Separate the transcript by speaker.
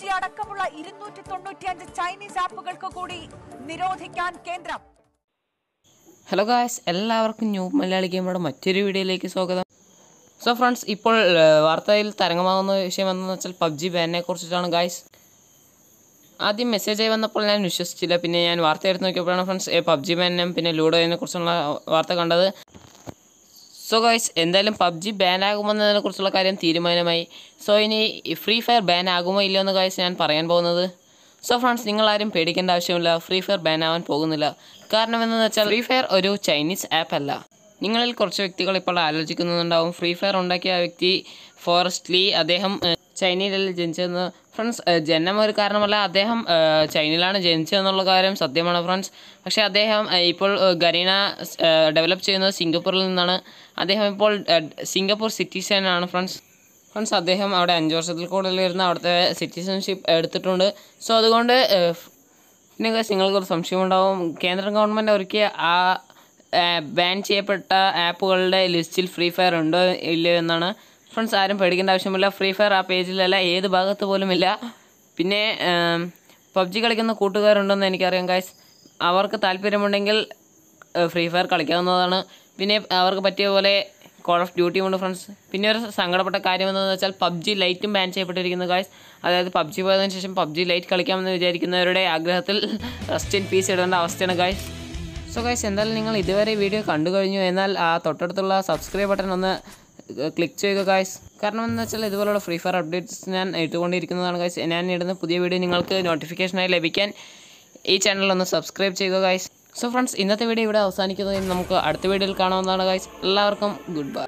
Speaker 1: technology അടക്കമുള്ള ഇരുന്നൂറ്റി തൊണ്ണൂറ്റിയഞ്ച് ചൈനീസ് ആപ്പുകൾക്ക് കൂടി നിരോധിക്കാൻ കേന്ദ്രം ഹലോ ഗായ്സ് എല്ലാവർക്കും ന്യൂ മലയാളി ഗെയിമോടെ മറ്റൊരു വീഡിയോയിലേക്ക് സ്വാഗതം സോ ഫ്രണ്ട്സ് ഇപ്പോൾ വാർത്തയിൽ തരംഗമാകുന്ന വിഷയം എന്തെന്ന് വെച്ചാൽ പബ്ജി ബാനിനെ കുറിച്ചിട്ടാണ് ഗായ്സ് ആദ്യം മെസ്സേജായി വന്നപ്പോൾ ഞാൻ വിശ്വസിച്ചില്ല പിന്നെ ഞാൻ വാർത്ത എടുത്ത് നോക്കിയപ്പോഴാണ് ഫ്രണ്ട്സ് പബ്ജി ബാനിനും പിന്നെ ലൂഡോയിനെ കുറിച്ചുള്ള വാർത്ത കണ്ടത് സോ ഗൈസ് എന്തായാലും പബ്ജി ബാൻ ആകുമെന്നതിനെ കുറിച്ചുള്ള കാര്യം തീരുമാനമായി സോ ഇനി ഫ്രീ ഫയർ ബാൻ ആകുമോ ഇല്ലയോ എന്ന് ഗൈസ് ഞാൻ പറയാൻ പോകുന്നത് സോ ഫ്രണ്ട്സ് നിങ്ങളാരും പേടിക്കേണ്ട ആവശ്യമില്ല ഫ്രീ ഫയർ ബാൻ ആവാൻ പോകുന്നില്ല കാരണം എന്തെന്ന് വെച്ചാൽ ഫ്രീ ഫയർ ഒരു ചൈനീസ് ആപ്പ് അല്ല നിങ്ങളിൽ കുറച്ച് വ്യക്തികൾ ഇപ്പോൾ ആലോചിക്കുന്നുണ്ടാവും ഫ്രീ ഫയർ ഉണ്ടാക്കിയ ആ വ്യക്തി ഫോറസ്റ്റ്ലി അദ്ദേഹം ചൈനയിലല്ല ജനിച്ചതെന്ന് ഫ്രണ്ട്സ് ജനനം ഒരു കാരണമല്ല അദ്ദേഹം ചൈനയിലാണ് ജനിച്ചതെന്നുള്ള കാര്യം സത്യമാണ് ഫ്രണ്ട്സ് പക്ഷേ അദ്ദേഹം ഇപ്പോൾ ഗരീന ഡെവലപ്പ് ചെയ്യുന്നത് സിംഗപ്പൂരിൽ നിന്നാണ് അദ്ദേഹം ഇപ്പോൾ സിംഗപ്പൂർ സിറ്റിസനാണ് ഫ്രണ്ട്സ് ഫ്രണ്ട്സ് അദ്ദേഹം അവിടെ അഞ്ച് വർഷത്തിൽ കൂടുതൽ ഇരുന്ന് അവിടുത്തെ സിറ്റിസൺഷിപ്പ് എടുത്തിട്ടുണ്ട് സോ അതുകൊണ്ട് പിന്നെ നിങ്ങൾക്കൊരു സംശയമുണ്ടാവും കേന്ദ്ര ഗവൺമെൻറ് ഒരുക്കിയ ആ ബാൻ ചെയ്യപ്പെട്ട ആപ്പുകളുടെ ലിസ്റ്റിൽ ഫ്രീ ഫയർ ഉണ്ടോ ഇല്ലയോ എന്നാണ് ഫ്രണ്ട്സ് ആരും പേടിക്കേണ്ട ആവശ്യമില്ല ഫ്രീ ഫയർ ആ പേജിലല്ല ഏത് ഭാഗത്ത് പോലുമില്ല പിന്നെ പബ്ജി കളിക്കുന്ന കൂട്ടുകാരുണ്ടെന്ന് എനിക്കറിയാം ഗൈസ് അവർക്ക് താല്പര്യമുണ്ടെങ്കിൽ ഫ്രീ ഫയർ കളിക്കാവുന്നതാണ് പിന്നെ അവർക്ക് പറ്റിയ പോലെ കോൾ ഓഫ് ഡ്യൂട്ടി ഉണ്ട് ഫ്രണ്ട്സ് പിന്നെ ഒരു സങ്കടപ്പെട്ട കാര്യം എന്താണെന്ന് വെച്ചാൽ പബ്ജി ലൈറ്റും ബാൻ ചെയ്യപ്പെട്ടിരിക്കുന്നു ഗായ്സ് അതായത് പബ്ജി പോയതിനു ശേഷം പബ്ജി ലൈറ്റ് കളിക്കാമെന്ന് വിചാരിക്കുന്നവരുടെ ആഗ്രഹത്തിൽ റെസ്റ്റ് ഇൻ പീസ് ഇടേണ്ട അവസ്ഥയാണ് ഗായ്സ് സോ ഗായ്സ് എന്തായാലും നിങ്ങൾ ഇതുവരെ വീഡിയോ കണ്ടു കഴിഞ്ഞു എന്നാൽ ആ തൊട്ടടുത്തുള്ള സബ്സ്ക്രൈബ് ബട്ടൺ ഒന്ന് ക്ലിക്ക് ചെയ്യുക ഗായ്സ് കാരണം എന്ന് വെച്ചാൽ ഇതുപോലുള്ള ഫ്രീ ഫയർ അപ്ഡേറ്റ്സ് ഞാൻ ഇട്ടുകൊണ്ടിരിക്കുന്നതാണ് ഗായ്സ് ഞാൻ ഇടുന്ന പുതിയ വീഡിയോ നിങ്ങൾക്ക് നോട്ടിഫിക്കേഷനായി ലഭിക്കാൻ ഈ ചാനൽ ഒന്ന് സബ്സ്ക്രൈബ് ചെയ്യുക ഗായ്സ് സോ ഫ്രണ്ട്സ് ഇന്നത്തെ വീഡിയോ ഇവിടെ അവസാനിക്കുന്നതിന് നമുക്ക് അടുത്ത വീഡിയോയിൽ കാണാവുന്നതാണ് ഗായ്സ് എല്ലാവർക്കും ഗുഡ് ബൈ